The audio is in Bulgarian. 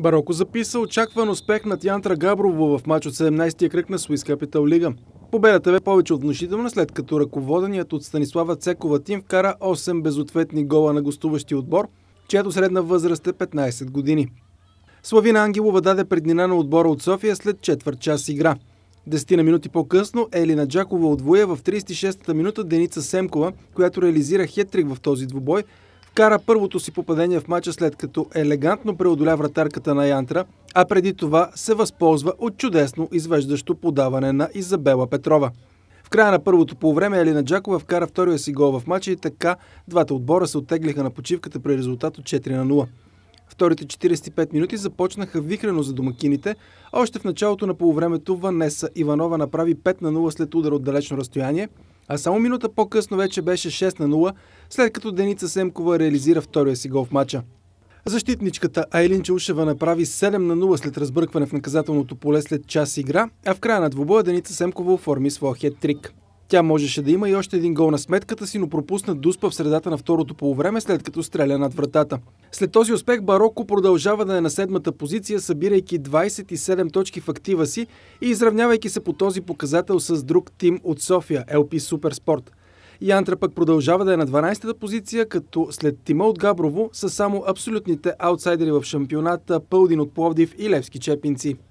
Бароко записа очакван успех на Тянтра Габрово в матч от 17-тия кръг на Swiss Capital Лига. Победата бе повече от внушителна, след като ръководеният от Станислава Цекова тим вкара 8 безответни гола на гостуващия отбор, чиято средна възраст е 15 години. Славина Ангелова даде преднина на отбора от София след четвърт час игра. Десетина минути по-късно Елина Джакова отвоя в 36-та минута Деница Семкова, която реализира хетрик в този двубой – вкара първото си попадение в мача след като елегантно преодоля вратарката на Янтра, а преди това се възползва от чудесно извеждащо подаване на Изабела Петрова. В края на първото полувреме Елина Джакова вкара втория си гол в мача и така двата отбора се оттеглиха на почивката при резултат от 4 на 0. Вторите 45 минути започнаха вихрено за домакините. Още в началото на полувремето Ванеса Иванова направи 5 на 0 след удар от далечно разстояние – а само минута по-късно вече беше 6 на 0, след като Деница Семкова реализира втория си гол в матча. Защитничката Айлин Чаушева направи 7 на 0 след разбъркване в наказателното поле след час игра, а в края на двобоя Деница Семкова оформи своя хет-трик. Тя можеше да има и още един гол на сметката си, но пропусна Дуспа в средата на второто полувреме, след като стреля над вратата. След този успех Бароко продължава да е на седмата позиция, събирайки 27 точки в актива си и изравнявайки се по този показател с друг тим от София, LP Суперспорт. Янтра пък продължава да е на 12-та позиция, като след тима от Габрово са само абсолютните аутсайдери в шампионата Пълдин от Пловдив и Левски Чепинци.